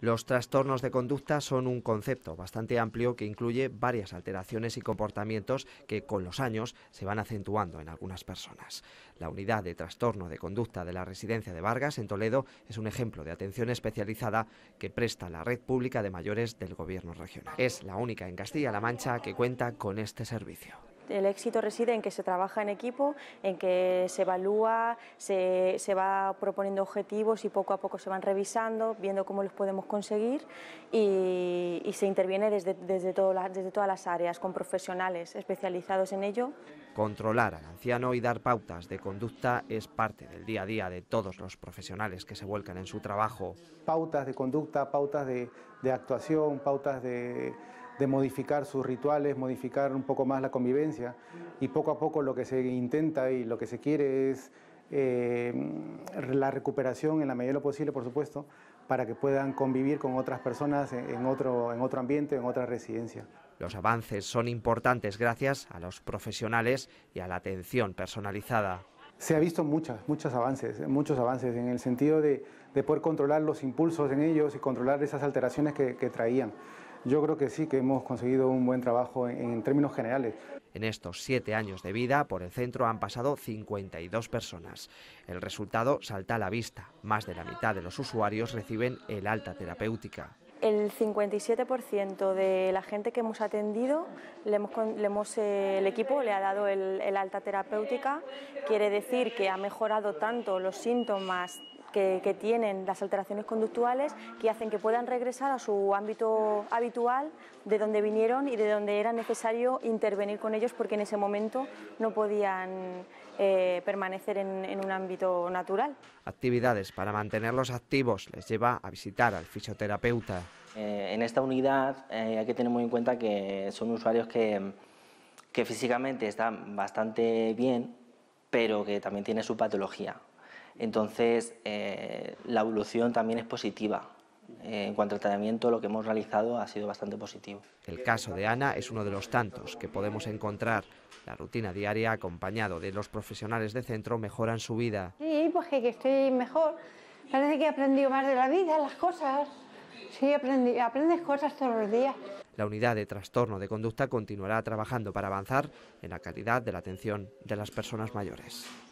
Los trastornos de conducta son un concepto bastante amplio que incluye varias alteraciones y comportamientos que con los años se van acentuando en algunas personas. La unidad de trastorno de conducta de la residencia de Vargas en Toledo es un ejemplo de atención especializada que presta la red pública de mayores del gobierno regional. Es la única en Castilla-La Mancha que cuenta con este servicio el éxito reside en que se trabaja en equipo, en que se evalúa, se, va proponiendo objetivos y poco a poco se van revisando, viendo cómo los podemos conseguir y, se interviene desde, desde todas las áreas, con profesionales especializados en ello. Controlar al anciano y dar pautas de conducta es parte del día a día de todos los profesionales que se vuelcan en su trabajo. Pautas de conducta, pautas de actuación, pautas de de modificar sus rituales, modificar un poco más la convivencia y poco a poco lo que se intenta y lo que se quiere es eh, la recuperación en la medida de lo posible, por supuesto, para que puedan convivir con otras personas en otro, en otro ambiente, en otra residencia. Los avances son importantes gracias a los profesionales y a la atención personalizada. Se ha visto muchos, muchos avances, muchos avances en el sentido de, poder controlar los impulsos en ellos y controlar esas alteraciones que traían yo creo que sí que hemos conseguido un buen trabajo en, términos generales. En estos siete años de vida, por el centro han pasado 52 personas. El resultado salta a la vista. Más de la mitad de los usuarios reciben el alta terapéutica. El 57% de la gente que hemos atendido, le hemos, eh, el equipo le ha dado el alta terapéutica, quiere decir que ha mejorado tanto los síntomas que, tienen las alteraciones conductuales que hacen que puedan regresar a su ámbito habitual de donde vinieron y de donde era necesario intervenir con ellos porque en ese momento no podían eh, permanecer en, un ámbito natural. Actividades para mantenerlos activos les lleva a visitar al fisioterapeuta. Eh, en esta unidad eh, hay que tener muy en cuenta que son usuarios que, que, físicamente están bastante bien, pero que también tienen su patología. Entonces, eh, la evolución también es positiva. Eh, en cuanto al tratamiento, lo que hemos realizado ha sido bastante positivo. El caso de Ana es uno de los tantos que podemos encontrar. La rutina diaria, acompañado de los profesionales de centro, mejoran su vida. Sí, pues que, estoy mejor. Parece que he aprendido más de la vida, las cosas. Sí, aprendes cosas todos los días. La unidad de trastorno de conducta continuará trabajando para avanzar en la calidad de la atención de las personas mayores.